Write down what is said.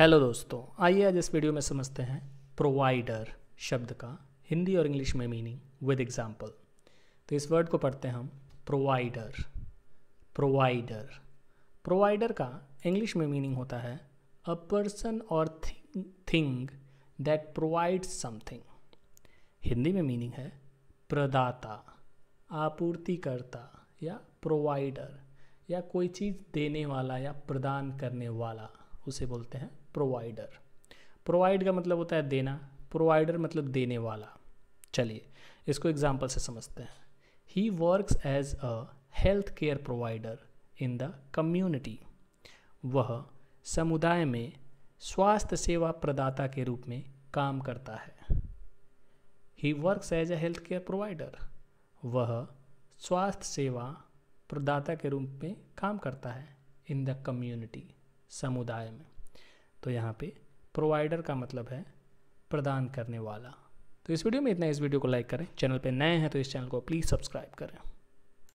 hello दोस्तों आइए आज इस वीडियो में समझते हैं प्रोवाइडर शब्द का हिंदी और इंग्लिश में मीनिंग विद एग्जांपल तो इस वर्ड को पढ़ते हैं हम प्रोवाइडर प्रोवाइडर प्रोवाइडर का इंग्लिश में मीनिंग होता है अ पर्सन और thing that provide something Hindi में मीनिंग है प्रदाता आपूर्तिकर्ता या प्रोवाइडर या कोई चीज़ देने वाला या प्रदान करने वाला उसे बोलते हैं प्रोवाइडर प्रोवाइड का मतलब होता है देना प्रोवाइडर मतलब देने वाला चलिए इसको एग्जाम्पल से समझते हैं he works as a health care provider in the community वह समुदाय में स्वास्थ्य सेवा प्रदाता के रूप में काम करता है he works as a health care provider वह स्वास्थ्य सेवा प्रदाता के रूप में काम करता है इन द कम्युनिटी समुदाय में तो यहाँ पे प्रोवाइडर का मतलब है प्रदान करने वाला तो इस वीडियो में इतना इस वीडियो को लाइक करें चैनल पे नए हैं तो इस चैनल को प्लीज़ सब्सक्राइब करें